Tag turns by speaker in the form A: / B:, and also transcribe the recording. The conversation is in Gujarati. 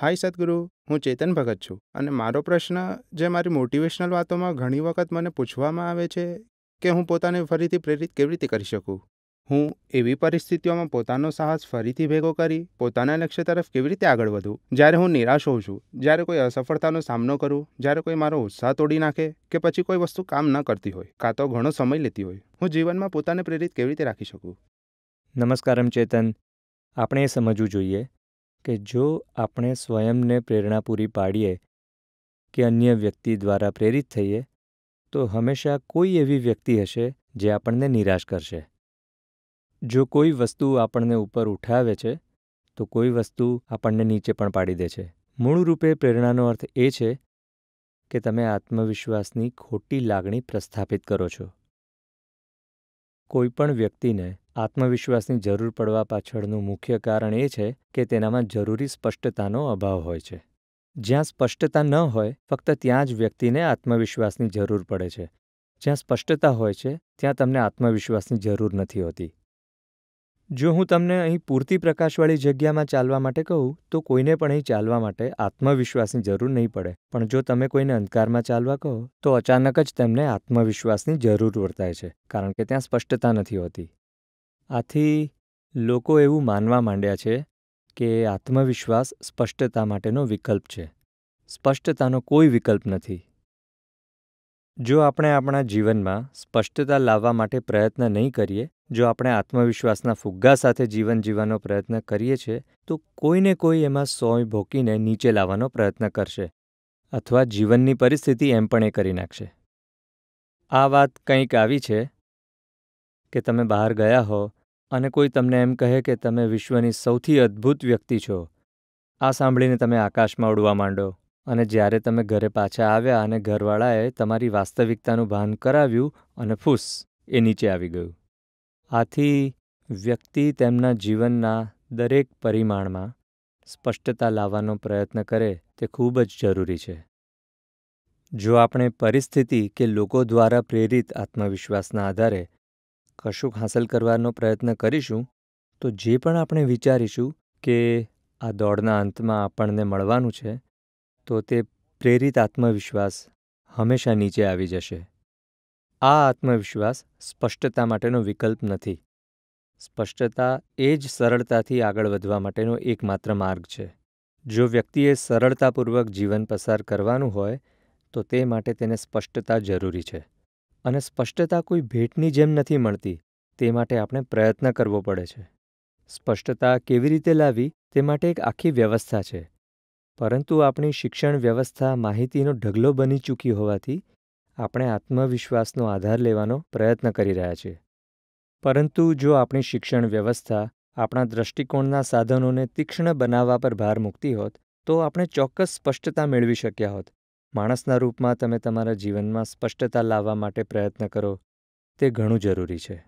A: હાય સદગુરુ હું ચેતન ભગત છું અને મારો પ્રશ્ન જે મારી મોટિવેશનલ વાતોમાં ઘણી વખત મને પૂછવામાં આવે છે કે હું પોતાને ફરીથી પ્રેરિત કેવી રીતે કરી શકું હું એવી પરિસ્થિતિઓમાં પોતાનો સાહસ ફરીથી ભેગો કરી પોતાના લક્ષ્ય તરફ કેવી રીતે આગળ વધું જ્યારે હું નિરાશ હોઉં છું જ્યારે કોઈ અસફળતાનો સામનો કરું જ્યારે કોઈ મારો ઉત્સાહ તોડી નાખે કે પછી કોઈ વસ્તુ કામ ન કરતી હોય કાં તો ઘણો સમય લેતી હોય હું જીવનમાં પોતાને પ્રેરિત કેવી રીતે રાખી શકું
B: નમસ્કારમ ચેતન આપણે એ સમજવું જોઈએ કે જો આપણે સ્વયંને પ્રેરણા પૂરી પાડીએ કે અન્ય વ્યક્તિ દ્વારા પ્રેરિત થઈએ તો હંમેશા કોઈ એવી વ્યક્તિ હશે જે આપણને નિરાશ કરશે જો કોઈ વસ્તુ આપણને ઉપર ઉઠાવે છે તો કોઈ વસ્તુ આપણને નીચે પણ પાડી દે છે મૂળરૂપે પ્રેરણાનો અર્થ એ છે કે તમે આત્મવિશ્વાસની ખોટી લાગણી પ્રસ્થાપિત કરો છો કોઈ પણ વ્યક્તિને આત્મવિશ્વાસની જરૂર પડવા પાછળનું મુખ્ય કારણ એ છે કે તેનામાં જરૂરી સ્પષ્ટતાનો અભાવ હોય છે જ્યાં સ્પષ્ટતા ન હોય ફક્ત ત્યાં જ વ્યક્તિને આત્મવિશ્વાસની જરૂર પડે છે જ્યાં સ્પષ્ટતા હોય છે ત્યાં તમને આત્મવિશ્વાસની જરૂર નથી હોતી જો હું તમને અહીં પૂરતી પ્રકાશવાળી જગ્યામાં ચાલવા માટે કહું તો કોઈને પણ અહીં ચાલવા માટે આત્મવિશ્વાસની જરૂર નહીં પડે પણ જો તમે કોઈને અંધકારમાં ચાલવા કહો તો અચાનક જ તેમને આત્મવિશ્વાસની જરૂર વર્તાય છે કારણ કે ત્યાં સ્પષ્ટતા નથી હોતી આથી લોકો એવું માનવા માંડ્યા છે કે આત્મવિશ્વાસ સ્પષ્ટતા માટેનો વિકલ્પ છે સ્પષ્ટતાનો કોઈ વિકલ્પ નથી જો આપણે આપણા જીવનમાં સ્પષ્ટતા લાવવા માટે પ્રયત્ન નહીં કરીએ જો આપણે આત્મવિશ્વાસના ફુગ્ગા સાથે જીવન જીવવાનો પ્રયત્ન કરીએ છીએ તો કોઈને કોઈ એમાં સોય ભોકીને નીચે લાવવાનો પ્રયત્ન કરશે અથવા જીવનની પરિસ્થિતિ એમ પણ એ કરી નાખશે આ વાત કંઈક આવી છે કે તમે બહાર ગયા હો અને કોઈ તમને એમ કહે કે તમે વિશ્વની સૌથી અદ્ભુત વ્યક્તિ છો આ સાંભળીને તમે આકાશમાં ઉડવા માંડો અને જ્યારે તમે ઘરે પાછા આવ્યા અને ઘરવાળાએ તમારી વાસ્તવિકતાનું ભાન કરાવ્યું અને ફૂસ એ નીચે આવી ગયું આથી વ્યક્તિ તેમના જીવનના દરેક પરિમાણમાં સ્પષ્ટતા લાવવાનો પ્રયત્ન કરે તે ખૂબ જ જરૂરી છે જો આપણે પરિસ્થિતિ કે લોકો દ્વારા પ્રેરિત આત્મવિશ્વાસના આધારે કશુંક હાંસલ કરવાનો પ્રયત્ન કરીશું તો જે પણ આપણે વિચારીશું કે આ દોડના અંતમાં આપણને મળવાનું છે તો તે પ્રેરિત આત્મવિશ્વાસ હંમેશા નીચે આવી જશે આ આત્મવિશ્વાસ સ્પષ્ટતા માટેનો વિકલ્પ નથી સ્પષ્ટતા એ જ સરળતાથી આગળ વધવા માટેનો એકમાત્ર માર્ગ છે જો વ્યક્તિએ સરળતાપૂર્વક જીવન પસાર કરવાનું હોય તો તે માટે તેને સ્પષ્ટતા જરૂરી છે અને સ્પષ્ટતા કોઈ ભેટની જેમ નથી મળતી તે માટે આપણે પ્રયત્ન કરવો પડે છે સ્પષ્ટતા કેવી રીતે લાવી તે માટે એક આખી વ્યવસ્થા છે પરંતુ આપણી શિક્ષણ વ્યવસ્થા માહિતીનો ઢગલો બની ચૂકી હોવાથી આપણે આત્મવિશ્વાસનો આધાર લેવાનો પ્રયત્ન કરી રહ્યા છીએ પરંતુ જો આપણી શિક્ષણ વ્યવસ્થા આપણા દૃષ્ટિકોણના સાધનોને તીક્ષ્ણ બનાવવા પર ભાર મૂકતી હોત તો આપણે ચોક્કસ સ્પષ્ટતા મેળવી શક્યા હોત માણસના રૂપમાં તમે તમારા જીવનમાં સ્પષ્ટતા લાવવા માટે પ્રયત્ન કરો તે ઘણું જરૂરી છે